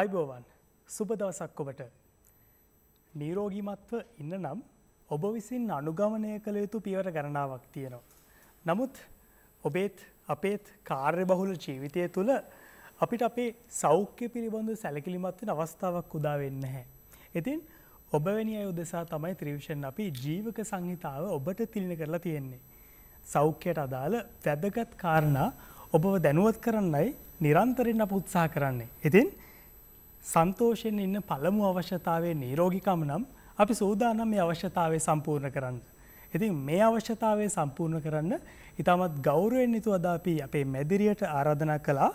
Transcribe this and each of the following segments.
අයිබෝවන් සුබ දවසක් ඔබට නීරෝගීමත්ව ඉන්න නම් ඔබ විසින් අනුගමනය කළ යුතු පියවර ගණනාවක් තියෙනවා. නමුත් ඔබේත් අපේත් කාර්ය බහුල ජීවිතය තුළ අපිට අපේ සෞඛ්‍ය පිළිබඳු සැලකිලිමත්වෙන අවස්ථාවක් උදා වෙන්න හැ. ඉතින් ඔබවැනි අය උදෙසා තමයි ත්‍රවිෂන් අපි ජීවක සංහිතාව ඔබට තිලිණ කරලා තියෙන්නේ. සෞඛ්‍යයට අදාළ වැදගත් කාරණා ඔබව දැනුවත් කරන්නයි නිරන්තරෙන් අප උත්සා කරන්නේ. ඉතින් සන්තෝෂයෙන් ඉන්න පළමු අවශ්‍යතාවේ නීරෝගිකම නම් අපි සූදානම් මේ අවශ්‍යතාවය සම්පූර්ණ කරන්න. ඉතින් මේ අවශ්‍යතාවය සම්පූර්ණ කරන්න ඉතාමත් ගෞරවයෙන් යුතුව අද අපි අපේ මැදිරියට ආරාධනා කළා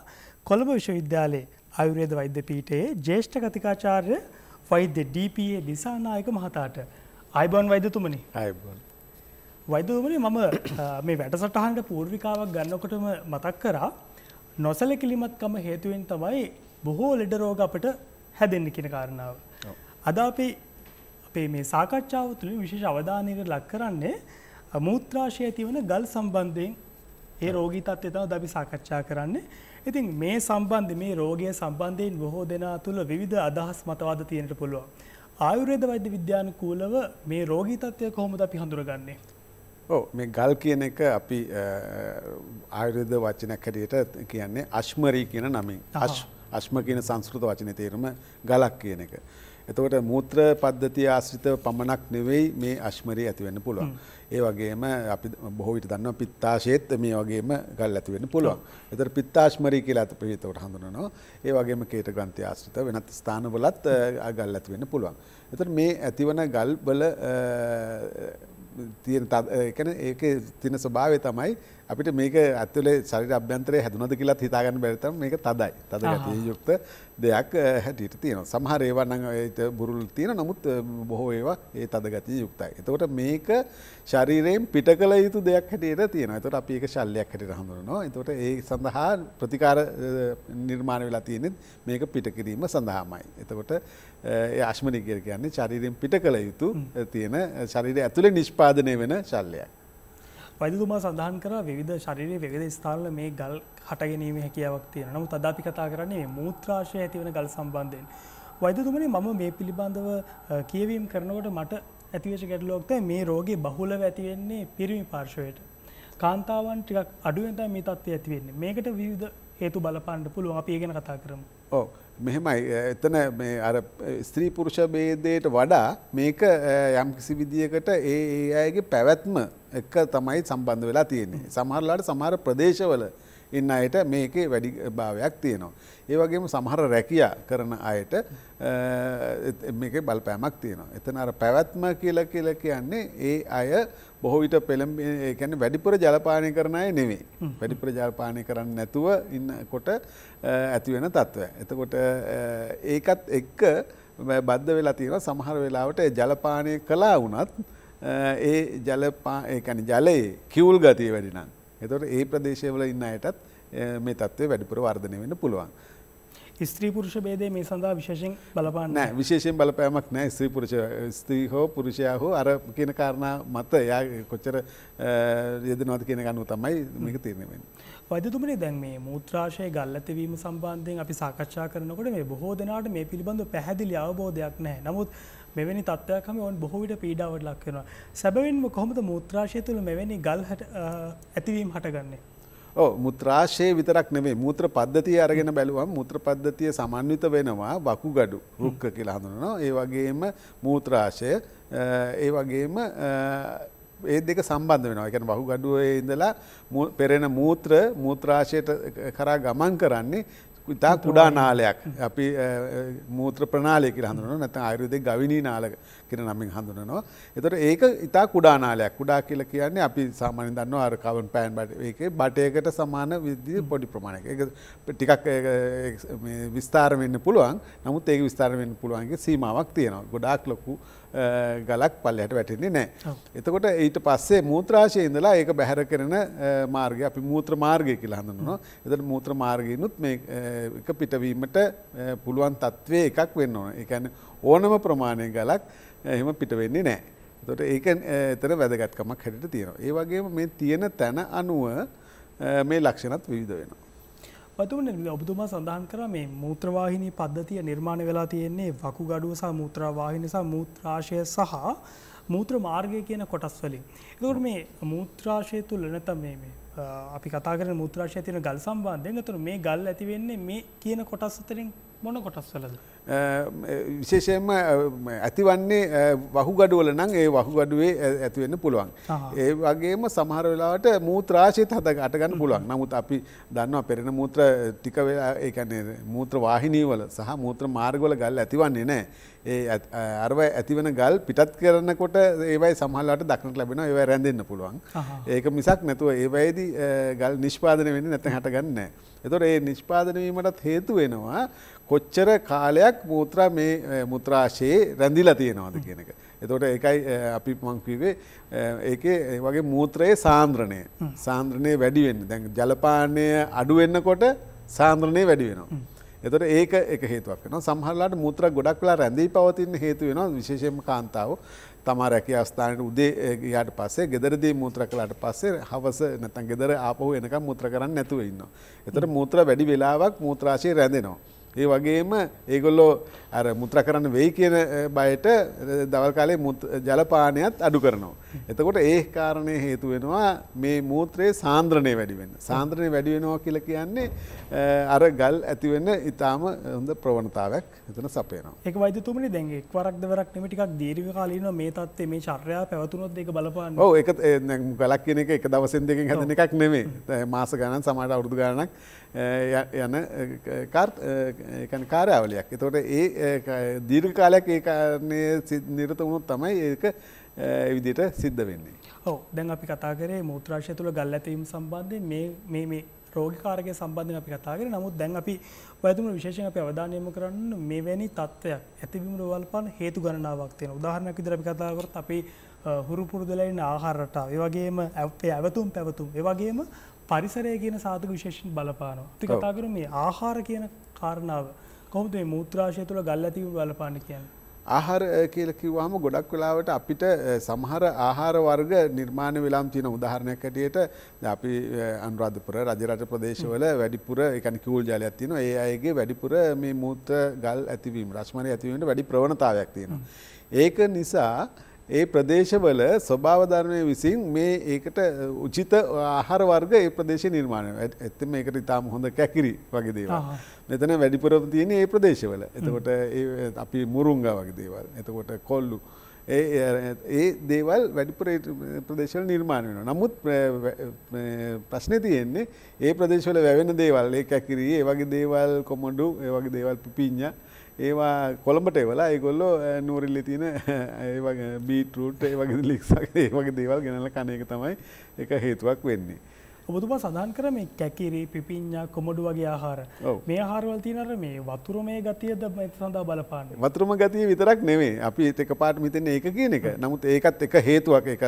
කොළඹ විශ්වවිද්‍යාලයේ ආයුර්වේද වෛද්‍ය පීඨයේ ජ්‍යෙෂ්ඨ කතිකාචාර්ය වෛද්‍ය ඩී.පී.ඒ. දිසානායක මහතාට ආයිබෝන් වෛද්‍යතුමනි. ආයිබෝන්. වෛද්‍යතුමනි මම මේ වැඩසටහනට පූර්විකාවක් ගන්නකොටම මතක් කරා නොසලකිලිමත්කම හේතුවෙන් තමයි බොහෝ ලෙඩ රෝග අපට හැදෙන්න්න කෙන කාරණාව. අද අපේ අපේ මේ සාකච්ඡාව තුළින් විශේෂ අවධානයකට ලක් කරන්නේ මූත්‍රාශය ඇති වන ගල් සම්බන්ධයෙන් ඒ රෝගී තත්ත්වය තම දබි සාකච්ඡා කරන්නේ. ඉතින් මේ සම්බන්ධ මේ රෝගය සම්බන්ධයෙන් බොහෝ දෙනා තුළ විධ අදහස් මතවාද තියෙනට පුළුවන්. ආයුරේද වෛද්‍ය විද්‍යාන කූලව මේ රෝගී තත්ත්වය කොහොමද අපි හඳුරගන්නේ. ඕ මේ ගල් කියන එක අපි ආයුරේද වචනක් හැටියට කියන්නේ අශ්මරී කියන නමින් අශ්ම කියන සංස්කෘත වචනේ තේරුම ගලක් කියන එක. එතකොට මූත්‍ර පද්ධතිය ආශ්‍රිතව පමණක් නෙවෙයි මේ අශ්මරී ඇතිවෙන්න පුළුවන්. ඒ වගේම අපි බොහෝ විට දන්නවා පිත්තාශයත් මේ වගේම ගල් ඇති වෙන්න පුළුවන්. ඒතර පිත්තාශ්මරී කියලා අත පිළිතවට හඳුනනවා. ඒ වගේම කේට ග්‍රන්ථි ආශ්‍රිත වෙනත් ස්ථානවලත් ගල් ඇති වෙන්න පුළුවන්. ඒතර මේ ඇතිවන ගල්වල තියෙන එකන ඒක තින ස්වභාවය තමයි අපිට මේක ඇතුලේ සරි අභ්‍යන්තරය හැදුනද කියලා හිතාගන්න බැරිතම මේක තදයි තද ගතිය යුක්ත දෙයක් හැටියට තියෙන සමහර ඒවන්නං බුරුල් තියෙන නමුත් බොහෝ ඒවා ඒ තදගතිය යුක්තයි. එතකොට මේක ශරීරයෙන් පිට කළ යුතු දෙයක් හැටියට තියෙන එතට අපි ඒක ශල්ලයක් හැට හඳුරනවා එතකොට ඒ සඳහා ප්‍රතිකාර නිර්මාණ වෙලා තියෙනෙත් මේක පිටකිරීම සඳහාමයි. එතකොට ආශ්මනිකර කියන්නේ චරිරෙන් පිට කළ යුතු තියෙන ශරිර ඇතුළේ නිෂ්පාදනය වෙන ශල්ලයක්. වෛදතුමා සඳහන් කර විධ ශරිරය වෙද ස්ථාල මේ ගල් හටගැනීම හැකියාවක් තියෙන නමු තදාපි කතා කරන්නේ මූත්‍රාශය ඇති වන ගල් සම්බන්ධයෙන්. වෛදතුමනි මම මේ පිළිබඳව කියවීම් කරනවට මට ඇතිවේශ ගැටලෝක්ත මේ රෝගේ බහුලව ඇතිවෙන්නේ පිරිමි පාර්ශවයට. කාන්තාවන් ටිකක් අඩුවෙන්ත මේ තත්ත්වය ඇතිවෙන්නේ මේකට විවිධ හේතු බලපාන්ඩ පුළුව අප ඒගෙන කතා කරමු. ඕ. මෙහෙමයි එතන අර ස්ත්‍රී පුරුෂ බේදයට වඩා මේක යම් කිසි විදියකට ඒ ඒ අයගේ පැවැත්ම එක තමයි සම්බන්ධ වෙලා තියෙන්නේ. සමහරලාට සමහර ප්‍රදේශවල ඉන්න අයට මේකේ වැඩි භාවයක් තියෙනවා. ඒ වගේම සමහර රැකියා කරන අයට මේක බලපෑමක් තියෙනවා. එතන අර පැවැත්ම කියලා කියලා කියන්නේ ඒ අය බොහෝ විට පෙළම් කියන්නේ වැඩිපුර ජලපානය කරන අය නෙවෙයි. වැඩිපුර ජලපානය කරන්නේ නැතුව ඉන්නකොට ඇති වෙන තත්ත්වය. එතකොට ඒකත් එක්ක බද්ධ වෙලා තියෙනවා සමහර වෙලාවට ජලපානය කළා වුණත් ඒ ජලපා ඒ කියන්නේ ජලයේ කිවුල් ගතිය වැඩි නම් එතකොට ඒ ප්‍රදේශවල ඉන්න අයටත් මේ තත්ත්වය වැඩිපුර වර්ධනය වෙන්න පුළුවන්. ස්ත්‍රීපුරුෂ බේදේ මේ සඳහා විශේෂෙන් බලපාන්න විශේෂෙන් බලපෑමක් නෑ ස්ත්‍රීපුරුෂ ස්ත්‍රී හෝ පුරුෂයා හෝ අර කියන කාරණා මත එයා කොච්චර යදනවද කියන ගන්නු තමයි මේක තිරණවෙන්. වදතුමනි දැන් මේ මුත්‍රාශය ගල්ලතවීම සම්බන්ධයෙන් අපි සාකච්ඡා කරනකොට මේ බොහෝ දෙනාට මේ පිළිබඳ පැහැදිලි අවබෝධයක් නෑ නමුත් මෙවැනි තත්ත්වයක් හම ඔවන් බොහෝවිට පීඩාවට ලක්වෙනවා සැබවින්ම කොහොමද මුත්‍රාශය තුළ මෙවැනි ගල්හට ඇතිවීම් හටගන්නේ. මුත්‍රාශය විතරක් නෙවේ මුත්‍ර පද්ධතිය අරගෙන බැලුවම් මුත්‍ර පද්ධතිය සමන්විත වෙනවා වකුගඩු රුක්ක කියලා හඳුනනවා ඒ වගේම මූත්‍රාශය ඒ වගේම ඒ දෙක සම්බන්ධ වෙනවා එකන වහු ගඩුවේ ඉඳලා පෙරෙන මූත්‍ර මූත්‍රාශයට කරා ගමන් කරන්නේ ඉතා කුඩා නාලයක් අපි මූත්‍ර ප්‍රනාලය කියල හඳුනන නැත අයුරුදේ ගවිනී නාලක කියෙන නමින් හඳුනනවා. එතට ඒක ඉතා කුඩා නාලයක් කුඩා කියල කියන්නේ අපි සාමාන්‍ය දන්න අරකවන් පෑන් බට ඒකේ බටයකට සමාන විදදි පොඩි ප්‍රමාණක එක ටිකක් විස්ථාරවෙන්න පුළුවන් නමුත් ඒක විස්ථාරවෙන්න පුළුවන්ගේ සීමාවක් තියෙනවා ගොඩාක් ලොකු ගලක් පල්ලයට වැටෙන්නේ නෑ. එතකොට ඊට පස්සේ මූත්‍රාශය ඉඳලා ඒක බැහැර කරන මාර්ගය අපි මූත්‍ර මාර්ගය කියලා හඳනවා. එතකොට මූත්‍ර මාර්ගයනුත් මේ එක පිටවීමට පුළුවන් තත්ත්වයේ එකක් වෙන්න ඕන. ඒ කියන්නේ ඕනම ප්‍රමාණය ගලක් එහෙම පිට වෙන්නේ නෑ. තොට ඒක එතන වැදගත්කමක් හැට තියෙනවා. ඒ වගේ මේ තියෙන තැන අනුව මේ ලක්ෂණත් විවිධ වෙනවා. වතුමන ඔබතුමා සඳහන් කර මේ මූත්‍රවාහිනී පද්ධතිය නිර්මාණ වෙලා තියෙන්නේ වකු ගඩුව සහ මූත්‍රවාහිනි සහ මූත්‍රාශය සහ මූත්‍ර මාර්ගය කියන කොටස් වලින්. එතකොට මේ මූත්‍රාශය තුල නැත්නම් මේ මේ අපි කතා කරන මූත්‍රාශය තියෙන ගල් සම්බන්ධයෙන් එතකොට මේ ගල් ඇති වෙන්නේ මේ කියන කොටස් අතරින් මොන කොටස් වලද? විශේෂයෙන්ම ඇතිවන්නේ වහුගඩුවල නම් ඒ වහුගඩුවේ ඇතිවෙන්න පුළුවන්. ඒ වගේම සමහර වෙලාවට මූත්‍රාශයත් හද අටගන්න පුළුවන් නමුත් අපි දන්නවා පෙරෙන මූත්‍ර ටික ඒකන්නේ මූත්‍ර වාහිනීවල සහ මූත්‍ර මාර්ගවල ගල් ඇතිවන්නේ නෑ. ඒ අරව ඇතිවන ගල් පිටත් කරනකොට ඒවයි සමහල්ලාට දක්නට ලැබෙන ඒව රැඳෙන්න්න පුළුවන්. ඒක මිසක් නැතුව ඒවයිදි ගල් නිෂ්පාදන වෙන්න නැත හටගන්න. එතොට ඒ නිෂ්පාදනවීමටත් හේතු වෙනවා කොච්චර කාලයක් ගොඩක් මූත්‍ර මේ මුත්‍රාශයේ රැඳිලා තියෙනවාද කියනක. එතකොට එකයි අපි මංකිවේ ඒක වගේ මූත්‍රයේ සාන්ද්‍රණය සාන්ද්‍රණය වැඩිවෙන්න දැන් ජලපානය අඩුවෙන්න්නකොට සාන්ද්‍රණය වැඩි වෙනවා. එතට ඒක එක හේතුවක් වෙන සහල්ලාට මුත්‍ර ගොඩක් වෙලා රැඳී පවතින්න හේතු වෙනවා විශේෂම කාන්තාව තමා රැක අස්ථානයට උදේයාට පස්සේ ගෙදරදී මුත්‍ර කලාට පස්සේ හවස නැතන් ගෙදර ආපහු එනකම් මුත්‍ර කරන්න නැතුව ඉන්න. එතට මුත්‍ර වැඩි වෙලාවක් මුත්‍රාශය රැඳෙනවා. ඒ වගේම ඒගොල්ලෝ අර මුත්‍ර කරන්න වෙයි කියන බයට දවල් කාලේ ජලපානයත් අඩු කරනවා. එතකොට ඒ කාරණය හේතු වෙනවා මේ මූත්‍රයේ සාන්ද්‍රණය වැඩිවෙන්න. සාන්ද්‍රණය වැඩිවෙනවා කියල කියන්නේ අර ගල් ඇතිවෙන්න ඉතාම හොඳ ප්‍රවණතාවක් එතන සපයනවා. එක වෛදතුමනි දැන්ගේ වරක් දවරක් නමටික් දීර්ව කාලන මේ තත්ේ මේ චර්යා පැවතුනොත් එක බලපාන්න ඕ එක ගලක් කියන එක එක දවසෙන් දෙකින් හැදන එකක් නෙමේ මාස ගණන් සමට අවුදු ගානක් යන කාරාවලයක්. එතොට ඒ දීර්ඝ කාලයක් ඒ කාරණය නිරත වුණොත් තමයි ඒක විදිට සිද්ධ වෙන්නේ. ඔව දැන් අපි කතාකරේ මුත්‍රාශය තුළ ගල් ඇතීම් සම්බන්ධය මේ රෝගිකාරගය සම්බන්ධ අපි කතාගෙන නමුත් දැන් අපි වැදුම විශේෂෙන් අප අවධානයම කරන්න මෙවැනි තත්ත්වයක් ඇතිවිම රෝවල්පන් හේතු ගණනාවක් තියෙන උදාහරණයක් විදිර අපි කතාකරත් අපි හුරු පුරුදුලයින ආහාරට ඒවගේම ඇපේ ඇවතුම් පැවතුම් ඒවගේම පරිසරය කියන සාධක විශේෂෙන් බලපානවා. ති කතාකරු මේ ආහාර කියන කාරණාව කොහොමද මේ මූත්‍රාශය තුළ ගල් ඇතිව බලපාන කියන්නේ? ආහාර කියල කිව්වහම ගොඩක් වෙලාවට අපිට සමහර ආහාර වර්ග නිර්මාණ වෙලාම් තියෙන උදාහරණයක් ඇටියට අපි අන්රාධපුර රජරට ප්‍රදේශවල වැඩිපුර එකන කිවල් ජලයක් තියෙන ඒ අයගේ වැඩිපුර මේ මූත්‍ර ගල් ඇතිවීම රශ්මනය ඇතිවීමට වැඩි ප්‍රවණතාවයක් තියෙනවා. ඒක නිසා ඒ ප්‍රදේශවල ස්වභාවධර්මය විසින් මේ ඒකට උචිත ආහාර වර්ග ඒ ප්‍රදේශ නිර්මාණය ඇත්තම ඒකට ඉතාම හොඳ කැකිරි වගේ දේවල්. මෙතන වැඩිපුරව තියෙන ඒ ප්‍රදේශවල. එතකොට අපි මුරුංග වගේ දේවල්. එතකොට කොල්ලු. ඒ දේවල් වැඩිපුර ප්‍රදේශවල නිර්මාණය වෙන. නමුත් ප්‍රශ්නය තියෙන්නේ ඒ ප්‍රදේශවල වැවෙන දේවල් ඒ කැකිරී ඒ වගේ දේවල් කොමඩු ඒ වගේ දේවල් පිපිඤ්ඥා ඒවා කොළඹට එවලා ඒගොල්ලෝ නූරල්ලි තියන බීටරුට් ඒ වගේ ලික්සක් ඒ වගේ දේවල් ගෙනල කනයක තමයි එක හේතුවක් වෙන්නේ. ඔබතුමා සඳහන් කර මේ කැකිරි පිපිඤ්ඤා කොමඩු වගේ ආහාර මේ ආහාරවල තියෙන අර මේ වතුරුමය ගතියද මේ සඳහා බලපාන්නේ වතුරුම ගතිය විතරක් නෙමෙයි අපි ඒත් එකපාරට මෙතන ඒක කියන එක නමුත් ඒකත් එක හේතුවක් ඒක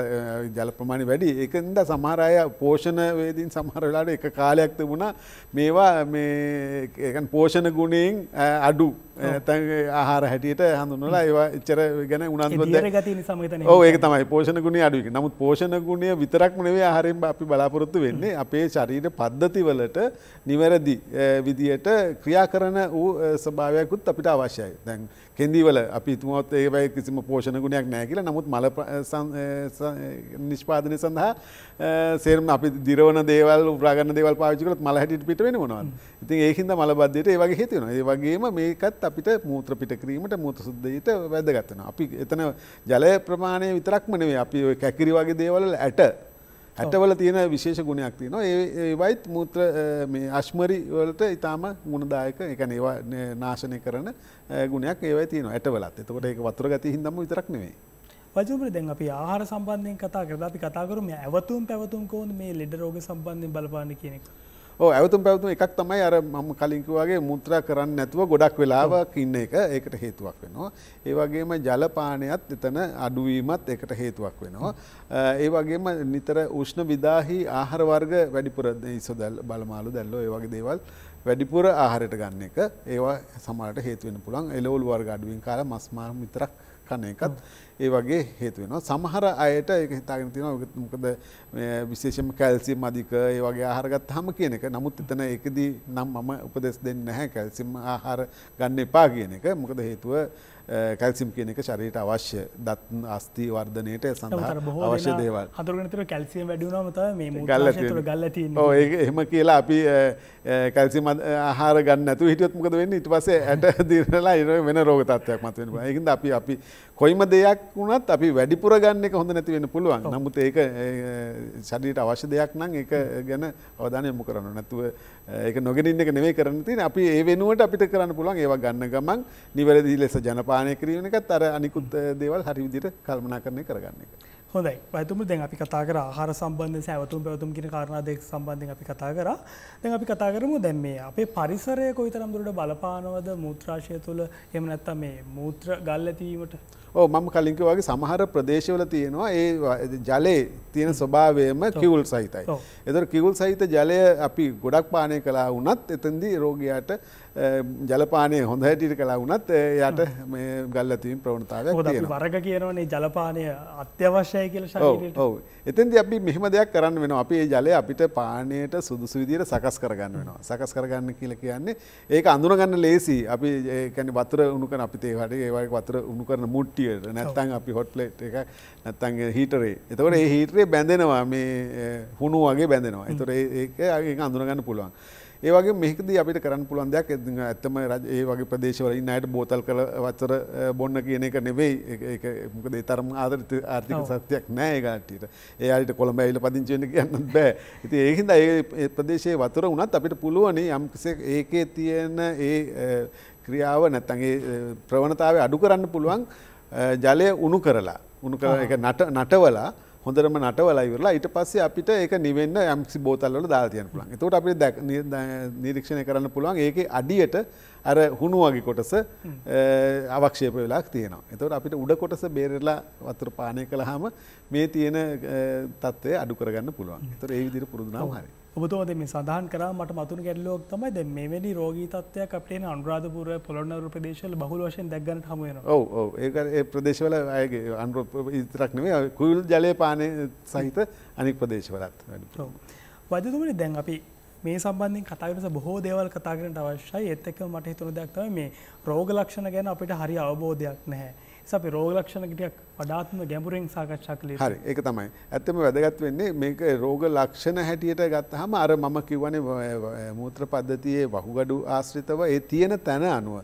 ජල ප්‍රමාණය වැඩි ඒකෙන්ද සමහර අය පෝෂණ වේදීන් සමහර වෙලාවට එක කාලයක් තිබුණා මේවා මේ ඒකන් පෝෂණ ගුණයෙන් අඩු නැත්නම් ආහාර හැටියට හඳුන්වලා ඒවා එච්චර ගැන උනන්දුවක් දැ ඔව් ඒක තමයි පෝෂණ ගුණය අඩුයි. නමුත් පෝෂණ ගුණය විතරක්ම නෙවෙයි ආහාරයෙන් අපි බලාපොරොත්තු වෙන්නේ තියෙන්නේ අපේ ශරීර පද්ධතිවලට නිවැරදි විදියට ක්‍රියා කරන වූ ස්භාවයකුත් අපිට අවශ්‍යයි දැන් කෙදීවල අපි තුමත් ඒවයි කිසිම පෝෂණ ගුණයක් නෑ කියලා නමුත් මල නිෂ්පාදනය සඳහා සේරම අපි දිරවන දේවල් උපරාගන්න දේවල් පාචිකලත් මල හැටිට පිට වෙන වනවා ඉතින් ඒහින්ද මලබද්ධයට ඒ වගේ හිතෙන ඒ වගේම මේකත් අපිට මූත්‍ර පිට කිරීමට මූත සුද්දයට වැදගත්වෙන අපි එතන ජලය ප්‍රමාණය විතරක්මනවේ අපි කැකිරි වගේ දේවල් ඇට හැටවල තියෙන විශේෂ ගුණයක් තියනවා ඒවයිත් මුත්‍ර අශ්මරි වලට ඉතාම ගුණදායක එක ඒවා නාශනය කරන ගුණයක් ඒවයි තියන ඇටවලත් එතකොට ඒ වතුර ගති හිදම විතරක් නෙවේ වජපර දැන් අපි ආහාර සම්බන්ධයෙන් කතා කරලා අපි කතාකරම ඇවතුම් පැවතුම් කෝන් මේ ලෙඩ රෝග සම්බන්ධයෙන් බලපාන්න කියනෙක්. ඕ ඇවතුම් පැවතුම එකක් තමයි අර මම කලින්කුවගේ මුත්‍රා කරන්න නැතුව ගොඩක් වෙලාවක් ඉන්න එක ඒකට හේතුවක් වෙනවා. ඒවගේම ජලපානයත් එතන අඩුවීමත් එකට හේතුවක් වෙනවා. ඒවගේම නිතර උෂ්ණ විදාහි ආහරවර්ග වැඩිපුර ඉස්ස දැල් බලමාලු දැල්ලෝ ඒවගේ දේවල් වැඩිපුර ආහරයට ගන්න එක ඒවා සමට හේතුවෙන පුළන් එලවල් වර්ග අඩුවෙන් කාල මස්මාරම් විතරක් කන එකත් ඒ වගේ හේතු වෙනවා. සමහර අයට ඒක හිතාගෙන තියෙනවා මොකද විශේෂයෙන්ම කැල්සියම් අධික ඒ වගේ ආහාර ගත්තාම කියන එක. නමුත් එතන ඒකෙදි නම් මම උපදෙස් දෙන්නේ නැහැ කැල්සියම් ආහාර ගන්න එපා කියන එක. මොකද හේතුව කැල්සිම් කියනක ශරීට අවශ්‍ය දත් අස්ති වර්ධනයට සඳහා අවශ්‍ය දේවල් හතුරගනතර කැල්සිය වැඩුණනමත ගල්ල ගල්ල එහෙම කියලා අපි කැල්සි ආහාර ගන්නතු හිටියත්මකද වෙන්න ඉට පසේ ඇට දිරලා ඉර වෙන රෝගතත්වයක් මත්වෙන ඒකද අපි අපි කොයිම දෙයක් වුණත් අපි වැඩිපුර ගන්න එක හොඳ නැති වෙන පුළුවන් නමුත් ඒක ශරීට අවශ්‍ය දෙයක් නම් එක ගැන අවධානය යොමු කරන්න නැතුව ඒක නොගෙනින් එක නෙවේ කරන තින අපි ඒ වෙනුවට අපිට කරන්න පුළුවන් ඒවා ගන්න ගමන් නිවැරදි ලෙස ජනපා පානය කිරීම එකත් අර අනිකුත් දේවල් හරි විදිට කල්මනා කරණය කරගන්න එක. හොඳයි පැතුම දැන් අපි කතා කර ආහාර සම්බන්ධ සැවතුම් පැවතුම් කියන කාරණාදයක් සම්බන්ධයෙන් අපි කතා කරා දැන් අපි කතා කරමු දැන් මේ අපේ පරිසරය කොයිතරම් දුරට බලපානවද මූත්‍රාශය තුළ එහෙම නැත්නම් මේ මූත්‍ර ගල් ඇතිවීමට ඔව් මම කලින් කිව්වා වගේ සමහර ප්‍රදේශවල තියෙනවා ඒ ජලයේ තියෙන ස්වභාවයම කිවුල් සහිතයි. ඒතර කිවුල් සහිත ජලය අපි ගොඩක් පානය කළා වුණත් එතෙන්දී රෝගියාට ජලපානය හොඳ හැටිට කලා වුනත් යට මේ ගල්ලතින් ප්‍රවණතාව වරක කියනවනේ ජලපානය අත්‍යවශ්‍යය කියල ඔව එතන්ද අපි මෙහම දෙයක් කරන්න වෙන අපේ ජලය අපිට පානයට සුදුසු විදිර සකස් කරගන්න වෙනවා සකස් කරගන්න කියල කියන්නේ ඒක අඳුරගන්න ලේසි අපි ඒකැන වතුර උණුකන අපිතේ වට ඒවයි වතුර උණු කරන මුට්ටියට නැත්තන් අපි හොට්ලේට් එක නැත්තන්ගේ හීටරේ එතකට ඒ හීටරේ බැඳෙනවා මේ හුණු වගේ බැඳෙනවා එතොට ඒක අගේ අඳුරගන්න පුළුවන්. ඒවගේ මෙහිකදී අපිට කරන්න පුළන් දෙයක් ඇත්තම ඒ වගේ ප්‍රදේශවලින් අයට බෝතල් කළ වචර බොන්න කියන එක නෙවෙයි මොකදේ තරම් ආදරත ආර්ථික සත්‍යයක් නෑ ගාටට ඒ අයට කොළඹ ඇයිල පදිංචිවෙන කියන්න බෑ ඇති ඒහින්ද ඒ ප්‍රදේශය වතුර වනත් අපිට පුළුවනි යම්කිසේ ඒකේ තියෙන ඒ ක්‍රියාව නැත්තගේ ප්‍රවණතාව අඩු කරන්න පුළුවන් ජලය උුණු කරලා උුණු කර එක නටවලා හොඳරම නටවල ඉවරලා ඊට පස්සේ අපිට ඒක නිවෙන්න යම්සි බෝතල්වල දාලා තියන්න පුළුවන්. එතකොට අපිට දැක් නිරීක්ෂණය කරන්න පුළුවන් ඒකේ අඩියට අර හුණු වගේ කොටස අවක්ෂේප වෙලා තියෙනවා. එතකොට අපිට උඩ කොටස බේරලා වතුර පානය කළාම මේ තියෙන තත්ත්වය අඩු කරගන්න පුළුවන්. එතකොට ඒ විදිහට පුරුදු නම් හරියි. ඔබතුමද මේ සඳහන් කරා මට මතුන ගැල්ලෝක් තමයි ද මෙවැනි රෝගී තත්වයක් අපේ අන්රාධපුර පොළොන්නරු ප්‍රදේශවල බහුල වශයෙන් දැක්ගන්න හමුවෙන ඕ ඒක ඒ ප්‍රදේශවල අයගේ අන්ර ඉතරක් නෙමේ කුල් ජලය පානය සහිත අනික් ප්‍රදේශවලත් වදතුමනි දැන් අපි මේ සම්බන්ධින් කතාවෙනස බොහෝ දේවල් කතාකරට අවශ්‍යයි එත් එක මට හිතුන දෙයක් තම මේ රෝග ලක්ෂණ ගැන අපිට හරි අවබෝධයක් නැහැ. සපේ රෝග ලක්ෂණ ටිකක් වඩාත්ම ගැඹුරෙන් සාකච්ඡා කළේ. හරි ඒක තමයි. ඇත්තම වැදගත් වෙන්නේ මේක රෝග ලක්ෂණ හැටියට ගත්තාම අර මම කිව්වනේ මූත්‍ර පද්ධතියේ වහුගඩු ආශ්‍රිතව ඒ තියෙන තැන අනුව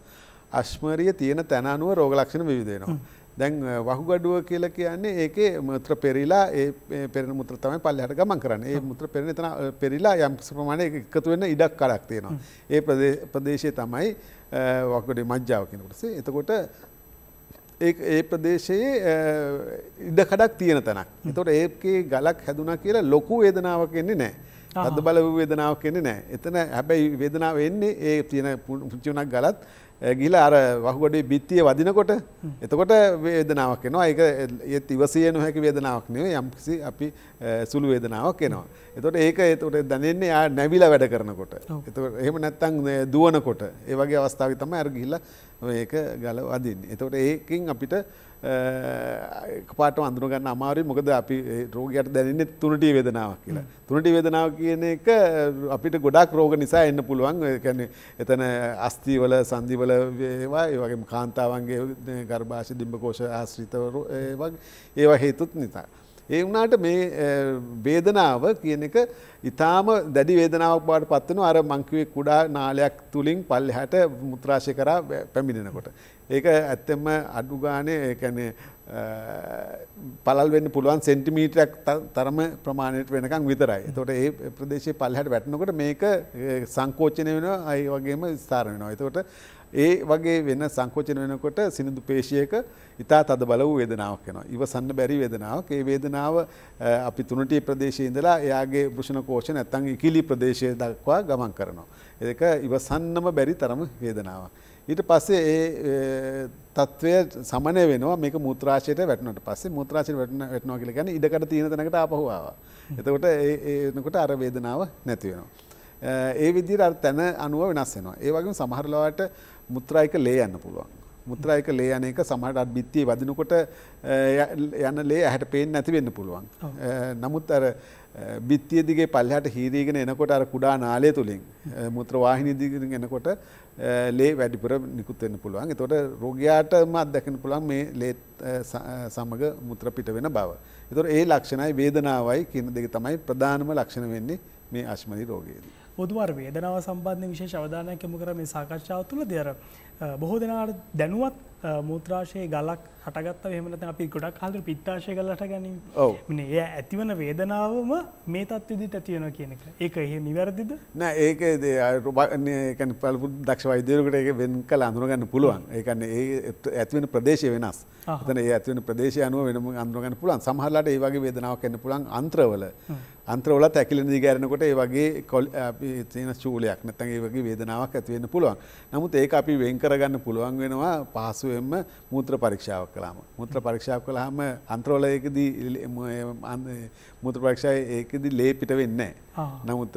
අශ්මරිය තියෙන තැන අනුව රෝග ලක්ෂණ විවිධ වෙනවා. දැන් වහුගඩුව කියලා කියන්නේ ඒකේ මුත්‍ර පෙරිලා ඒ පෙරෙන මුත්‍ර තමයි පල්ලෙහාට ගමන් කරන්නේ. ඒ මුත්‍ර පෙරෙන එතන පෙරිලා යම් ප්‍රමාණයක එකතු වෙන ඉඩක් කඩක් තියෙනවා. ඒ ප්‍රදේශයේ තමයි වහුගඩේ මජ්ජාව කියන කොටස. එතකොට ඒ ඒ ප්‍රදේශයේ ඉඩකඩක් තියෙන තැනක්. එතොට ඒකේ ගලක් හැදුනා කියලා ලොකු වේදනාවක් එන්නේ නෑ. අද බල වේදනාවක් එන්නේ නෑ. එතන හැබැයි වේදනාව එන්නේ ඒ තියෙන පුංචිනක් ගලත් ගිල අර වහුගඩේ බිත්තිය වදිනකොට එතකොට වේදනාවක් එනවා ඒක ඒත් ඉවසය නොහැකි වේදනාවක් නෙව යම්කිසි අපි සුළු වේදනාවක් එනවා. එතොට ඒක එතට දැනෙන්නේ යා නැවිලා වැඩ කරනකොට. එත එහෙම නැත්තං දුවනකොට ඒ වගේ අවස්ථාව තම ඇර ගිල්ල ඒක ගල වදින්. එතකොට ඒකින් අපිට පාට අඳුරගන්න අමාරුයි මොකද අපි රෝගයට දැනන්නේ තුනට වේදනාවක් කියලා. තුනට වේදනාව කියන එක අපිට ගොඩක් රෝග නිසා එන්න පුළුවන් කැන එතන අස්තිවල සන්දිවල ඒවා ඒවගේ කාන්තාවන්ගේ ගර්භාෂ දිම්භකෝෂ ආශ්‍රිතවර ඒවා හේතුත් නිසා. ඒ වුණාට මේ වේදනාව කියන එක ඉතාම දැඩි වේදනාවක් බාට පත්වන අර මංකිවේ කුඩා නාලයක් තුළින් පල්ලෙහට මුත්‍රාශය කරා පැමිණෙනකොට. ඒක ඇත්තෙම අඩු ගානේ ඒකැනේ පලල් වෙන්න පුළුවන් සෙන්ටිමීටක් තරම ප්‍රමාණයට වෙනකං විතරයි. තොට ඒ ප්‍රදේශය පල්හට වැටනකට මේක සංකෝචනය වෙන අයි වගේම ස්ථාර වෙනවා. එතකොට ඒ වගේ වෙන සංකෝචන වෙනකොට සිනිදු පේශයක ඉතා තද බල වූ වේදනාවක් වෙනවා. ඉවසන්න බැරි වේදනාවක් ඒ වේදනාව අපි තුනට ප්‍රදේශය ඉඳලා එයාගේ භෂණ කෝෂණ ඇත්තන් ඉකිලි ප්‍රදේශය දක්වා ගමන් කරනවා. එදක ඉවසන්නම බැරි තරම වේදනාවක්. ඊට පස්සේ ඒ තත්ත්වය සමනය වෙනවා මේක මුත්‍රාශයට වැටනට පස්සේ මුත්‍රාශයට වැටන වැටනවා කියල ගැන ඉඩකට තියෙන තැනකට අපහවාව. එතකොට ඒනකොට අරවේදනාව නැතිවෙනවා. ඒ විදිර තැන අනුව වෙනස් වෙනවා. ඒ වගේ සමහරලාවට මුත්‍රායික ලේ යන්න පුළුවන්. මුත්‍රායක ලේ යනක සමහට අත් බිත්තිය වදිනකොට යන ලේ ඇහට පේෙන් නැතිවෙන්න පුළුවන්. නමුත් අර බිත්තිය දිගේ පල්හට හීරීගෙන එනකොට අර කුඩා නාලය තුළින් මුත්‍රවාහිනි දිගෙන එනකොට ලේ වැඩිපුර නිකුත්වෙන්න පුළුවන් තොට රෝගයාට මත් දැකන පුළන් මේ ලේ සමඟ මුත්‍ර පිට වෙන බව. එතොට ඒ ලක්ෂණයි වේදනාවයි කියන දෙක තමයි ප්‍රධානම ලක්ෂණ වෙන්නේ මේ අශ්මනි රෝගයේදී. බොදුවර් වේදනාව සම්බන්ධ විශේෂ අවධානයක් යොමු කර මේ සාකච්ඡාව තුළ දෙර බොහෝ දෙනාට දැනුවත් මූත්‍රාශය ගලක් හටගත්ත වෙමනත අපි ගොඩක් කාලු පිත්තාශය කලට ගැනීම ඒ ඇතිවන වේදනාවම මේ තත්වදිත් ඇතියන කියනෙක ඒක එහෙ නිවැරදිද නෑ ඒක රුබකන පලපු දක්ෂ වෛදරකට එක වෙන් කල අඳුරගන්න පුළුවන් ඒකන්න ඒ ඇතිවෙන ප්‍රදේශය වෙනස් තන ඒ ඇතිවන ප්‍රදේශය අනුව වෙනම අඳුරගන්න පුළුවන් සහලට ඒ වගේ වේදනාව කන්න පුළන් අන්ත්‍රවල අන්ත්‍රවලත් ඇකිල දිගෑරනකොට ඒ වගේ කොල් තියන චූලයක් නැතන් ඒ වගේ වේදනාවක් ඇතිවෙන්න පුළුවන් නමුත් ඒක අපි වෙන් කරගන්න පුළුවන් වෙනවා පහසුවෙන්ම මුත්‍ර පරීක්ෂාවක් කලාම මුත්‍ර පරීක්ෂාව කළහම අන්ත්‍රෝලයකදී මුත්‍ර පරක්ෂය ඒකදි ලේ පිට වෙන්න. නමුත්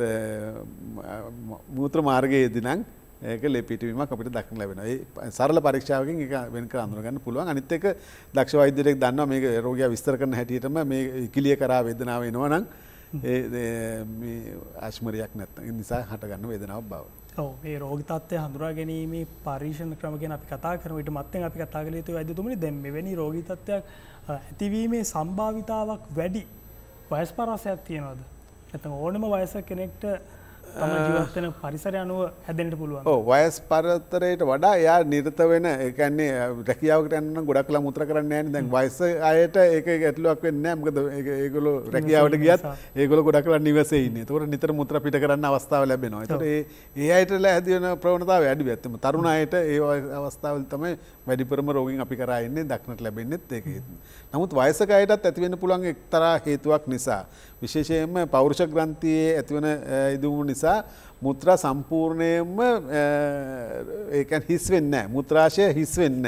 මූත්‍ර මාර්ගයේදි නං ඒක ලෙපිටවීම අපිට දක්න ලැබෙන සරල පරක්ෂාවකින් එක වෙන් කරන්ඳරගන්න පුළුවන් අනිත් එක දක්ෂ වෛදරෙක් දන්න මේ රෝගය විස්තර කරන හැටියටම මේ කිලිය කරා වෙදනාව එනවනම් ඒ අශ්මරයක් නැත්ත නිසා හටගන්න වෙදනාව බව. ඒ රෝගතත්වය හඳුරා ගැනීම පරීෂණ ක්‍රමගෙන අපි කතා කරනට මත්තෙන් අපි කතා කළ යුතු ඇදතුමනි දැම් වැනි රෝගතත්වයක් ඇතිවීමේ සම්භාවිතාවක් වැඩි වයස් පරාසයක් තියෙනවද ඇත ඕනම වයස කෙනෙක්ට තම ජීවත්තන පරිසර අනුව හැදෙන්ට පුළුවන් වයස් පරතරයට වඩා යා නිර්ත වෙන එකන්නේ රැකියාවට යන්න ගොඩක් කලා මුත්‍ර කරන්න ෑන දැන් වයිස අයට ඒක ඇටලුවක් වෙන්න මකද ඒගොලු රැකියාවට ගියත් ඒගොල ගොඩක් කලා නිවසේන්න තොට නිතර මුත්‍ර පිට කරන්න අවස්ථාව ලැබෙනවා ඒ අයටල ඇදන ප්‍රවණතාව වැඩි ඇත්තම තරුණයට ඒ අවස්ථාවල් තමයි වැඩිපරම රෝගින් අපි කරන්නේ දක්නට ලැබෙන්න්නෙත් ඒක නමුත් වයසකයටත් ඇතිවෙන පුළන් එක්තරා හේතුවක් නිසා. විශේෂයෙන්ම පෞරුෂ ග්‍රන්තියේ ඇතිවන ඉදවුණු නිසා මුත්‍ර සම්පූර්ණයම ඒකන් හිස් වෙන්න මුත්‍රාශය හිස් වෙන්න.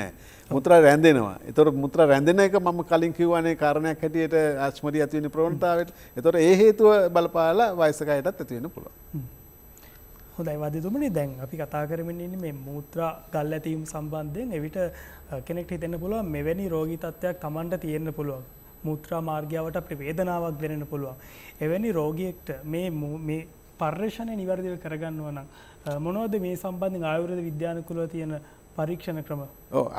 මුත්‍ර රැඳෙනවා එතොට මුත්‍ර රැඳෙන එක මම කලින් කිව්වනේ කාරණයක් හැටියට ආශ්මරිය ඇතිවනි ප්‍රවණතාවට එතොට ඒ හේතුව බලපාලා වයසකයටත් ඇතිවෙන පුළුව. හොඳයි වදතුමනි දැන් අපි කතා කරමින් ඉන්න මේ මූත්‍රා ගල් ඇතීම් සම්බන්ධයෙන් එවිට කෙනෙක්ට හිතෙන්න පුළුවන් මෙවැනි රෝගී තත්ත්වයක් තමන්ට තියෙන්න පුළුවන් මුත්‍රා මාර්ගාවට අපට වේදනාවක් දැනෙන පුළුවන්. එවැනි රෝගියෙක්ට මේ පර්යේෂණය නිවැරදිව කරගන්නව නම් මොනවද මේ සම්බන්ධයෙන් ආයුර්වේද විද්‍යානුකූලව තියෙන පරීක්ෂණ ක්‍රම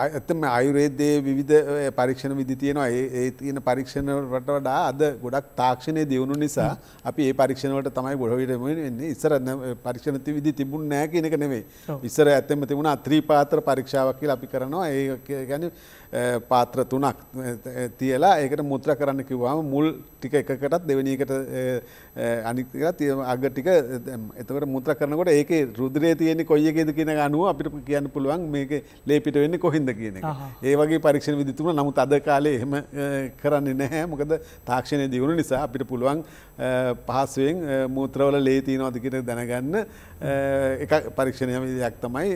ඇතම අයුරේදේ විවිධ පරීක්ෂණ විදි තියෙනවා ඒ තියෙන පරීක්ෂණවට වඩා අද ගොඩක් තාක්ෂණය දියුණු නිසා අපි ඒ පරීක්ෂණවට තමයි ගොඩවිටම වෙන්නේ ඉස්සර පරීක්ෂණති විදි තිබුණ නෑ කියනක නෙවේ ඉස්සර ඇතම තිබුණ අත්‍රීපාත්‍ර පරීක්ෂාවක් කියල අපි කරනවා ඒ ගැන පාත්‍ර තුනක් තියලා ඒකට මුත්‍ර කරන්න කිව්වාම මුල් ටික එකකටත් දෙවනීකට අනික තිය අග ටික එතකට මුත්‍ර කරනකොට ඒක රුදරේ තියෙන කොයියකෙද කියෙන අනුව අපිට කියන්න පුළුවන් මේ මේක ලේපිට වෙන්න කොහින්ද කියන එක ඒ වගේ පරීක්ෂණ විදිතුම නමුත් අද කාලේ එහෙම කරන්න නැහැ මොකද තාක්ෂණය දියුණු නිසා අපිට පුළුවන් පහසුවෙන් මූත්‍රවල ලේතිීනවාතිකට දැනගන්න එක පරීක්ෂණය විදයක් තමයි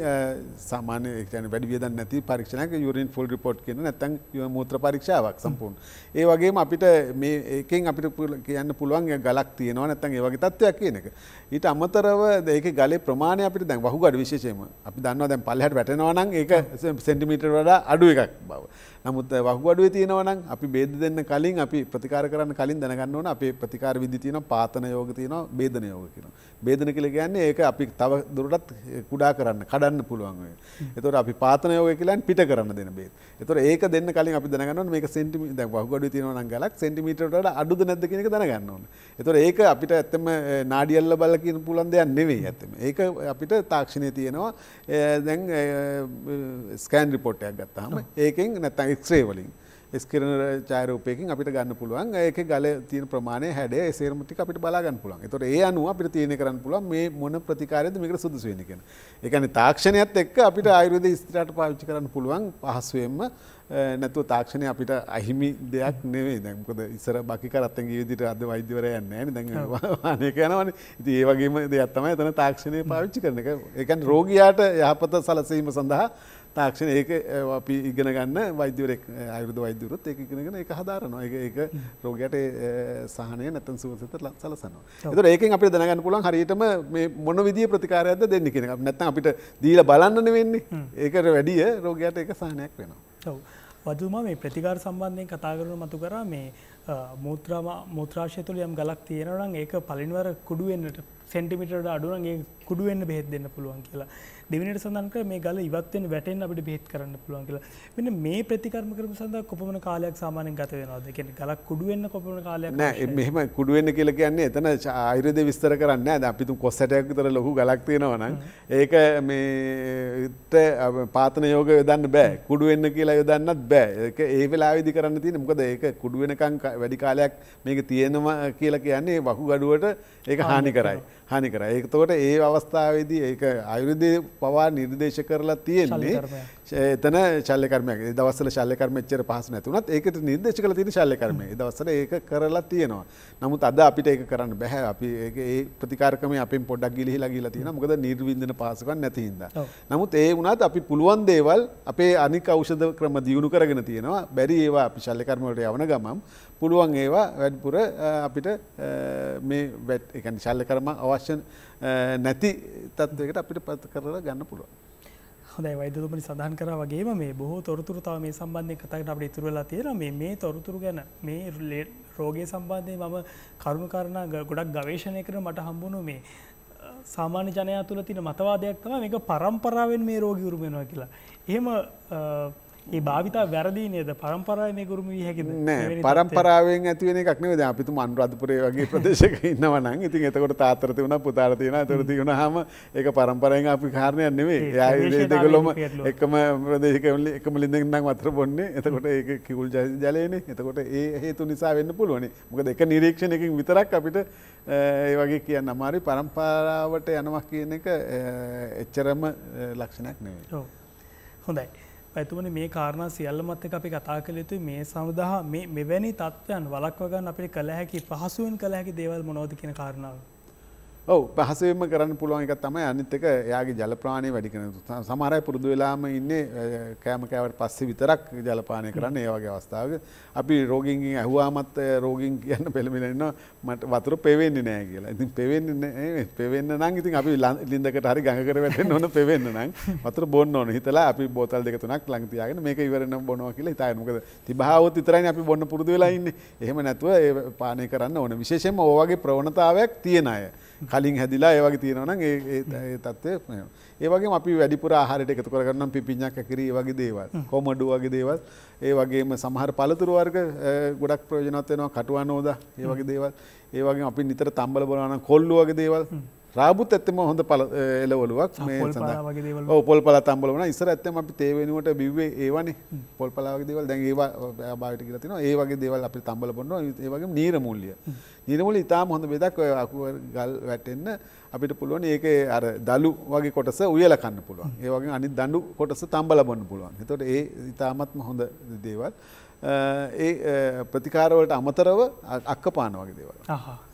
සාමාන්‍ය ක්ෂන වැඩි වියද නැති පරීක්ෂණක යුරින් ෆුල් රිපෝට් කියන නැතන් මූත්‍ර පරීක්ෂාවක් සම්පූර්ණ ඒ වගේම අපිට මේ ඒකෙන් අපිට කියන්න පුළුවන් ගලක් තියෙනවා නැතන් ඒවගේ තත්ත්වයක් කියන එක ඊට අමතරව දෙක ගලේ ප්‍රමාණය අපිට දැන් වහු ගඩ විශේෂයම අපි දන්නවා දැන් පල්ලහට වැටෙනවන නම් ඒ සෙන්ටිමීටර් වඩා අඩු එකක් බව. නමුත් වහුවඩුව තියෙනවනම් අපි බේද දෙන්න කලින් අපි ප්‍රතිකාර කරන්න කලින් දැනගන්න ඕන අපේ ප්‍රතිකාර විදි තියෙන පාතන යෝග තියෙනවා බේදන යෝග කියන. බේදන කියල කියන්නේ ඒක අපි තව දුරටත් කුඩා කරන්න කඩන්න පුළුවන් වේ. එතොට අපි පාතන යෝග කියලන් පිට කරන්න දෙන බේ. එතොට ඒක දෙන්න කලින් අපි දැනගන්න මේ සෙන්ටිමි දැ වහුවඩු තියෙනවන ගලක් සෙන්ටිමිටට අඩුද නැද කියනක දැනගන්න ඕන. එතොට ඒක අපිට ඇත්තම නාඩියල්ල බලකින් පුලන් දෙයක් නෙවෙයි ඇත්තම. ඒක අපිට තාක්ෂණය තියෙනවා දැන් ස්කෑන් රිපෝට්ටයක් ගත්තාම ඒකෙන් නැත්තයි එක්්‍රේ වලින් ස්කරන චාරෝපයකින් අපිට ගන්න පුළුවන් ඒක ගල තියන ප්‍රමාණය හැඩ සේරමටි අපිට බලාගන්න පුළන් තොට ඒ අනුව අපිට තියෙන කරන්න පුළන් මේ මොන ප්‍රතිකාරයද මේක සුදුසුවෙනකෙන එකන තාක්ෂණයත් එක්ක අපිට ආයුරද ස්ත්‍රාට පාවිච්චි කරන්න පුළුවන් පහසුවෙන්ම නැතුව තාක්ෂණය අපිට අහිමි දෙයක් නෙවේ දැම්කොද ඉස්සර බකි කරත්තගේ විදිට අද වෛද්‍යවර යන්න දැවානය යනවන ඉති ඒ වගේම දෙයක්ත්තම එතන තාක්ෂණය පාවිච්චි කරන එක එකන් රෝගයාට යහපත සලසීම සඳහා තාක්ෂණ ඒක අපි ඉගෙන ගන්න වෛද්‍යවරෙක් අයුරුද වෛද්‍යවරුත් ඒ ඉගෙනගෙන එක හදාරනවා එක ඒක රෝගයට සහනය නැතන් සුවසත සලසනවා එතර ඒකෙන් අපි දැනගන්න පුළන් හරියටම මොන විදිිය ප්‍රතිකාරයද දෙන්න කෙනෙක් නැත්තන් අපිට දීල බලන්නන වෙන්නේ ඒකට වැඩිය රෝගයට එක සහනයක් වෙනවා ඔව වදුමා මේ ප්‍රතිකාර සම්බන්ධයෙන් කතා කරන මතු කරා මේ මූත්‍රාම මූත්‍රාශය තුළ යම් ගලක් තියෙනවා නම් ඒක පළවෙනිවර කුඩු වෙන්නට සෙන්ටිමිටට අඩුවන්ගේ කුඩුවෙන්න්න බෙත් දෙන්න පුළුවන් කියලා දෙවිනිට සඳන්ක මේ ගල ඉවත්වෙන් වැටෙන් අපට බෙත් කරන්න පුළුවන් කියලා මෙන්න මේ ප්‍රතිකර්ම කරම සඳ කොපමන කාලයක් සාමානෙන් ගත වෙනවාද කියෙන ගලක් කුඩුවෙන්න්න කොපමන කාලයක් මෙම කුඩුවෙන්න්න කියල කියන්නේ එතන ආයුරද විස්තර කරන්න ඇද අපිතු කොස්සටයක් තර ලොහු ගලක්තියෙනවනම් ඒක මේට පාතන යෝග යොදන්න බෑ කුඩුවෙන්න්න කියලා යොදන්නත් බෑ ඒ වෙලා විදි කරන්න තිය මොකද ඒක කුඩුවෙනකං වැඩි කාලයක් මේක තියෙනවා කියලා කියන්නේ වහු ගඩුවට ඒක හානි කරයි. හනිකර ඒතකොට ඒ අවස්ථාවේදී ඒ අයුරුදය පවා නිර්දේශ කරලා තියෙන්නේ එතන චල්ලකරමය දවසල ශල්ලකරම චර පහස නැතුනත් ඒකට නිර්දේශ කල තින ශල්ලකරම දවසර ඒ කරලා තියෙනවා නමුත් අද අපිට ඒක කරන්න බැහැ අපි ඒ ප්‍රතිකාරකම අප පොඩක් ගිලි ලගිල තියෙන මොකද නිර්විදන පාසකක් නැතිහිද නමුත් ඒ වුණත් අපි පුළුවන් දේවල් අපේ අනි කෞෂද ක්‍රම දියුණු කරගෙන තියෙනවා බැරි ඒවා අපි ශල්ලකරමට යවන ගමම් පුළුවන් ඒවා වැඩපුර අපිට මේ වැට් එකනි ශල්ල කරම අවශ්‍ය නැති තත්වකට අපිට පත් කරලා ගන්න පුළුව. හොඳයි වෛදතුමනි සඳහන් කර වගේම මේ බොහෝ තොරතුරු තව මේ සම්බන්ධය කතකට අපට ඉතුරවෙලා තියෙන මේ මේ තොරතුරු ගැන මේ රෝගය සම්බන්ධය මම කරුණුකරණ ගොඩක් ගවේශණය කර මට හම්බුණු මේ සාමාන්‍ය ජනයා තුළ තින මතවාදයක් තම මේක පරම්පරාවෙන් මේ රෝගි උරුමෙනවා කියලා. එහෙම ඒ භාවිතා වැරදි නේද පරම්පරාව මේ ගුරුම වී හැකිද නෑ පරම්පරාවෙන් ඇතිවෙන එකක් නෙවෙයි අපිතුම අනුරාධපුරේ වගේ ප්‍රදේශයක ඉන්නවා නම් ඉතින් එතකොට තාත්තට තිබුණා පුතාට තියෙනවා එතකොට තිබුණාම ඒක පරම්පරාවෙන් අපි කාරණයක් නෙවෙයි එයා දෙගොල්ලොම එකම ප්‍රදේශයක එකම ලින්දකින් නම් වතුර බොන්නේ එතකොට ඒක කිකුල් ජලයනේ එතකොට ඒ හේතු නිසා වෙන්න පුළුවනේ මොකද එක නිරීක්ෂණයකින් විතරක් අපිට ඒ වගේ කියන්න අමාරුයි පරම්පරාවට යනවා කියන එක එච්චරම ලක්ෂණයක් නෙවෙයි හොඳයි ඇතුමන මේ කාරණ සියල්ලමත් එක අපි කතා කළ යුතු මේ සඳහා මෙවැනි තත්ත්වයන් වලක්වගන්න අපිට කළ හැකි පහසුවෙන් කළ හැකි දේවල් මොනෝද කියන කාරණාව. ඔව පහසේම කරන්න පුළුවන් එක තමයි අනිත්තක යාගේ ජලපානය වැඩිකන සමහරයි පුරුදු වෙලාම ඉන්නේ කෑම කෑවට පස්සේ විතරක් ජලපානය කරන්න ඒවගේ අවස්ථාව අපි රෝගින් ඇහවාමත් රෝගින් කියන්න පෙළමිලන්න මට වතුර පෙවෙන්න නෑ කියලා ඉතින් පෙවෙන්න පෙවෙන්න නම් ඉතින් අපි ලින්දකට හරි ගඟකර වැට නොන පෙවෙන්න නම් වතුර බොන්න ඕන හිතලා අපි බෝතල් දෙක තුනක් ලංතියාගෙන මේක ඉවරන්න බොනවා කියලා ඉතායමකද තිබාවත් විතරයි අපි බොන්න පුරුදු වෙලාඉන්න එහෙම නැතුව ඒ පානය කරන්න ඕන විශේෂම ඕවගේ ප්‍රවණතාවයක් තියෙන අය. කලින් හැදිලා ඒවගේ තියෙනවන ඒ තත්වය ඒවගේ අපි වැඩිපුර ආහරට එකතු කරගන්නම් පිපිඥක් ඇකිරී වගේ දේවල් කොමඩු වගේ දේවල් ඒ වගේම සමහර පලතුරුවර්ග ගොඩක් ප්‍රයෝජනත්වයනවා කටුවනෝද ඒ වගේ දේවල් ඒවගේ අපි නිතර තම්බල බොලාන කොල්ලු වගේ දේවල් රාබුත් ඇත්තම හොඳ පල එලවලුවක් මේ සඳ පොල් පල තම්බල වන ඉස්සර ඇත්තම අපි තේවෙනුවට බිවේ ඒවන පොල් පලාගේ දෙවල් දැන් ඒවා බාට කියලතින ඒ වගේ දේවල් අපි තම්බල පොන්න ඒවගේ නීරමුල්ලිය නිරමුල ඉතාම හොඳ බෙදක් ඔය අකුව ගල් වැටෙන්න අපිට පුළුවන් ඒක අර දළු වගේ කොටස උයල කන්න පුළුවන් ඒවගේ අනි දඩු කොටස තම්බල බොන්න පුළුවන් එතොට ඒ ඉතාමත්ම හොඳ දේවල්. ඒ ප්‍රතිකාරවලට අමතරව අක්කපාන වගේ දේවල්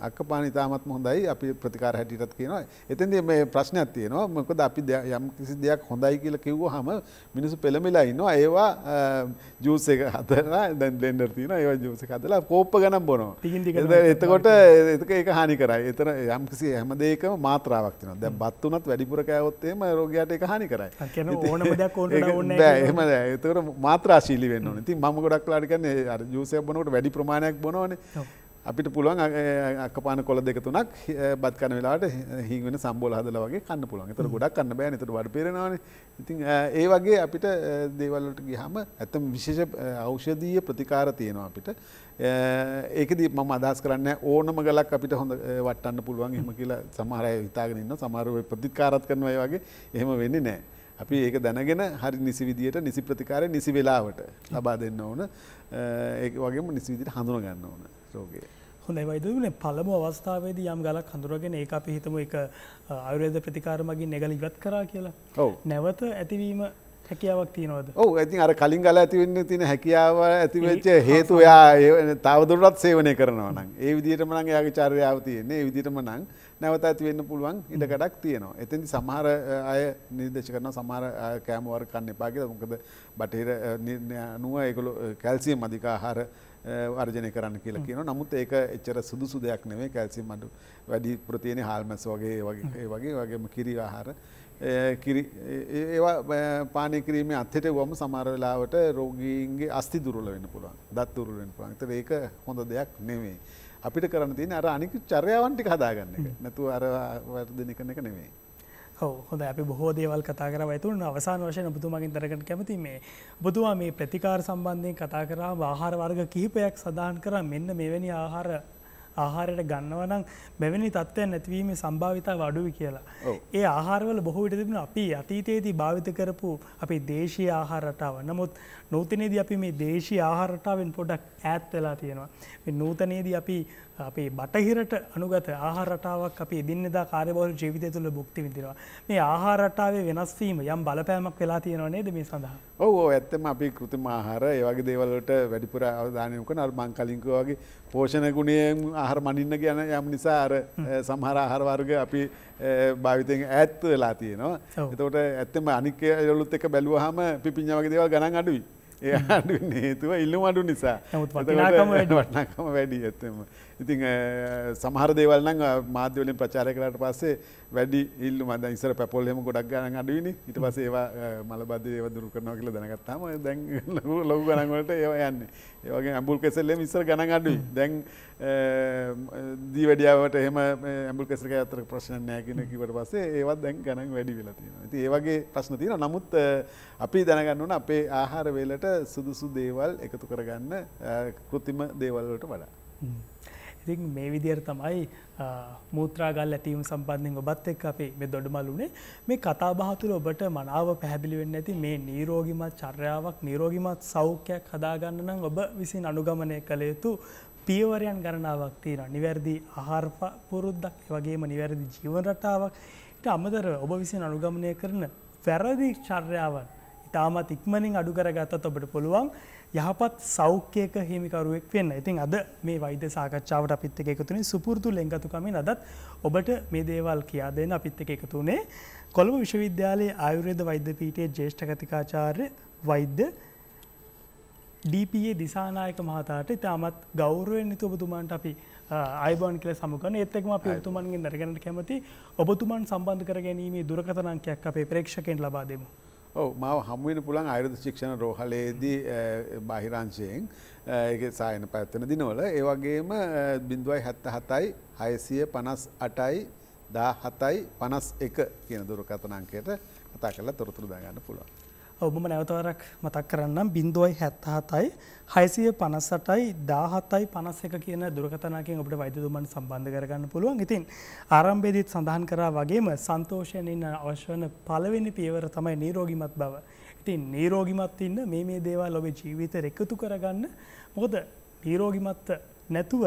අක්කපාන ඉතාමත් හොඳයි අපි ප්‍රතිකාර හැටියටත් කියනවා එතන්ද මේ ප්‍රශ්නයක් තියෙනවා මොකද අපි යම් කිසි දෙයක් හොඳයි කියලා කිව්ව හම මිනිසු පෙළමිලා ඉන්නවා ඒවා ජූස එක හතරලා දැන් බ්ලෙන්ඩර් තියෙන ඒවා ජූස එක හදලා කෝප්ප ගණන් බොනවා එතකොට එතක ඒක හානි කරයි එතන යම් කිසි හැම දෙයකම මාත්‍රාවක් තියෙනවා දැන් බත් උනත් වැඩිපුර කෑවොත් එහෙම රෝගියාට ඒක හානි කරයි ඕනම දෙයක් ඕන නැහැ එහෙම නැහැ ඒතකොට මාත්‍රාශීලී වෙන්න ඕනේ ඉතින් මම ගොඩක් සමහරලාටකන්නේ අර ජූසය බොනකට වැඩි ප්‍රමාණයක් බොනවන අපිට පුළුවන් අකපාන කොල දෙක තුනක් බත් කන වෙලාට හිවෙන සම්බෝල හදල වගේ කන්න පුළුවන් එතර ගොඩක් කන්න බෑ එතට වඩ පෙරෙනවාන ඉතින් ඒ වගේ අපිට දේවල්ලට ගහම ඇතම විශේෂ අෞෂධීය ප්‍රතිකාර තියෙනවා අපිට ඒකද මම අදස් කරන්න ඕනම ගලක් අපිට හොඳ වටන්න පුළුවන් එහම කියලා සමහරය විතාගෙනන්න සමහරුව ප්‍රතිකාරත් කරනවය වගේ එහෙම වෙන්නේ නෑ. අපි ඒක දැනගෙන හරි නිසි විදියට නිසි ප්‍රතිකාරය නිසි වෙලාවට ලබා දෙන්න ඕන ඒ වගේම නිසිවිදිට හඳුන ගන්න ඕන රෝගය. හොඳයි වයිදනේ පළමු අවස්ථාවේද යම් ගලක් හඳුරගෙන ඒ අපි හිතම එක අයුරේද ප්‍රතිකාරමගින් නෙගල ඉවත් කරා කියලා නැවත ඇතිවීම හැකියාවක් තියනවද ඕ ඇති අර කලින් ගල ඇතිවෙන්න තියෙන හැකියාව ඇතිවෙච්ච හේතු යා තවදුරටත් සේවනය කරනවා නම් ඒ විදිටම නං යාගේ චර්යාව තියෙන්නේ විදිටම නං නැවත ඇති වෙන්න පුළුවන් ඉඩකඩක් තියෙනවා. එතින්දි සමහර අය නිර්දේශ කරන සමහර කෑමවර කන්න එපා කියලා. මොකද බටහිර අනුව ඒගොල්ලෝ කැල්සියම් අධික ආහාර වර්ජනය කරන්න කියලා කියන නමුත් ඒක එච්චර සුදුසු දෙයක් නෙවේ කැල්සිම් අඩු වැඩි ප්‍රතියන හාල්මැස් වගේ වගේ වගේ වගේම කිරි ආහාර කිරි ඒවා පානය කිරීම අත්හෙට ගොම සමරලාවට රෝගීන්ගේ අස්ති දුරල වෙන පුළුවන් දත් දුරල වෙන පුළන් ත ඒක හොඳ දෙයක් නෙවේ. අපිට කරන තින අර අනික චර්යාවන්ටි හදාගන්න නැතු අර වැරදින කන එක නෙමේ. හොඳ අපි බොහෝ දේවල් කතා කර ඇතුන් අවසාන වශයෙන් බුතුමගින් දරකට කැමති මේ බුතුවා මේ ප්‍රතිකාර සම්බන්ධයෙන් කතා කරා ආහාර වර්ග කිහිපයක් සඳහන් කර මෙන්න මෙවැනි ආහාර ආහාරයට ගන්නව නම් මෙවැනි තත්ත්වයන් නැතිවීමේ සම්භාවිතාව අඩුයි කියලා. ඒ ආහාරවල බොහෝ විට තිබුණ අපි අතීතයේදී භාවිත කරපු අපේ දේශීය ආහාර රටාව. නමුත් නූතනයේදී අපි මේ දේශීය ආහාර රටාවෙන් පොඩක් ඈත් වෙලා තියෙනවා. මේ නූතනයේදී අපි අපේ බටහිරට අනුගත ආහාර රටාවක් අපි එදිනෙදා කාර්යබහුල ජීවිතය තුළ භුක්ති විඳිනවා. මේ ආහාර රටාවේ වෙනස් වීම යම් බලපෑමක් වෙලා තියෙනව නේද මේ සඳහා? ඔව් ඔව් ඇත්තම අපි કૃතිම ආහාර ඒ වගේ දේවල් වලට වැඩිපුර අවධානය යොමු කරන අර මං කලින් කිව්වා වගේ පෝෂණ ගුණයෙන් ආහර මනින්න ගැන යම් නිසා අර සමහර ආහරවර්ග අපි භාවිතයෙන් ඇත්තු වෙලා තියෙනවා එතකොට ඇත්තම අනික යොලුත් එක බැලුවහම පිපිඥ වගේ දේවල් ගණන් අඩුවී ඒ අඩු නේතුව ඉල්ලුම් අඩු නිසා වටනාකම වැඩි ඇත්තම. ඉතිං සමහර දේවල්න්න මාධ්‍යවලින් ප්‍රචාරය කරට පස්සේ වැඩි ඉල්ල මද ඉසර පැපොල්හෙම ගොඩක් ගන අඩුවනි ඉට පස ඒවා මලබද ඒව දුරු කරනවා කියල දැනගත්තාම දැන් ලොව ගනන්වලට ඒව යන්න ඒවගේ ඇඹුල් කෙසල්ලෙම ඉස්සර ගන අඩුයි දැන් දී වැඩියාවට එහම ඇඹුල් කෙසක අතර ප්‍රශ්න නෑගෙන කිවට පසේ ඒවත් දැන් ගනන් වැඩි වෙලතින. ති ඒවගේ ප්‍රශ්න තියෙන නමුත් අපි දැනගන්නවන අපේ ආහාර වෙලට සුදුසු දේවල් එකතු කරගන්න කෘතිම දේවල්වලට වඩා. ඉතින් මේ විදියට තමයි මූත්‍රාගල් ඇටීම සම්බන්ධයෙන් ඔබත් එක් අපේ මේ දොඩමල්ලුනේ මේ කතාබාතුල ඔබට මනාව පැහැදිලිවෙන්න ඇති මේ නීරෝගිමත් චර්යාවක් නීරෝගිමත් සෞඛ්‍යයක් හදාගන්න නම් ඔබ විසින් අනුගමනය කළ යුතු පියවරයන් ගණනාවක් තියෙන නිවැරදි ආහාර පුරුද්දක් වගේම නිවැරදි ජීවන රටාවක් ට අමතර ඔබ විසින් අනුගමනය කරන වැරදි චර්යාවන් ඉතාමත් ඉක්මනින් අඩු කරගත්තත් ඔබට පුළුවන් යහපත් සෞඛ්‍යයක හිමිකරුවෙක් වෙන්න. ඉතින් අද මේ වෛද්‍ය සාකච්ඡාවට අපිත් එක්ක එකතු වෙන්නේ සුපුරුදු ලෙන්ගතුකමින් අදත් ඔබට මේ දේවල් කියා දෙන්න අපිත් එක්ක එකතු වුණේ කොළඹ විශ්වවිද්‍යාලයේ ආයුර්වේද වෛද්‍ය පීඨයේ ජ්‍යෙෂ්ඨ කතිකාචාර්ය වෛද්‍ය DPA දිසානායක මහතාට ඉතාමත් ගෞරවයෙන් යුතුව ඔබතුමන්ට අපි අයිබෝන් කියලා සමුකරන ඒත් එක්කම අපි ඔබතුමන්ගෙන් දැනගන්නට කැමති ඔබතුමන් සම්බන්ධ කර ගැනීමේ දුරකථන අංකයක් අපේ ප්‍රේක්ෂකයන් ලබා දෙමු. ඔව මාව හමුවෙන පුළන් අයුරුද ශික්ෂණ රෝහලේදී බාහිරංශයෙන් ඒ සායන පැත්තන දිනවල ඒවගේම බිඳුවයි හැත්ත හතයි හයසිය පනස් අටයි දා හතයි පනස් එක කියන දුරකතනංකයට කතා කරලා තොරතුරු දාගන්න පුළුවන්. ඔබම නැවතවරක් මතක් කරන්නම් බින්දුවයි හැත්තහතයි හයිසිය පනස්සටයි දාහතයි පනස් එක කියන දුරකතනකින් ඔබට වෛදදුමන් සම්බන්ධ කරගන්න පුළුවන් ඉතින් ආරම්භේදීත් සඳහන් කරා වගේම සන්තෝෂයනින් අවශ්‍යවන පළවෙනි පියවර තමයි නීරෝගිමත් බව. ඉතින් නීරෝගිමත් ඉන්න මේ මේ දේවල් ඔබේ ජීවිතය එකතු කරගන්න මොකද නීරෝගිමත් නැතුව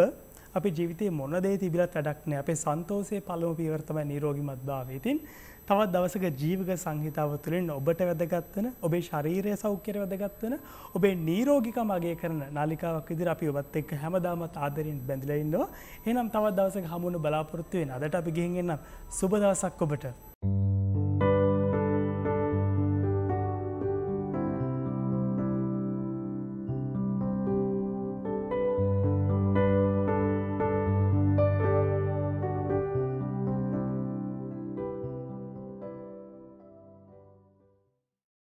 අපි ජීවිතේ මොන දේ තිබිලත් වැඩක් නෑ අපේ සන්තෝෂයේ පළමු පියවර තමයි නීරෝගිමත් භාවය. ඉතින් තවත් දවසක ජීවක සංහිතාව තුළින් ඔබට වැදගත්වන ඔබේ ශරීරය සෞඛ්‍යර වැදගත්වන ඔබේ නීරෝගික මගේ කරන නාලිකාවක් විදිර අපි ඔබත් එක් හැමදාමත් ආදරින් බැඳලඉන්නවා එනම් තවත් දවසක හමුණු බලාපොරත්තුවෙන් අදට අපි ගිහින්ගන්නම් සුබදවසක් ඔබට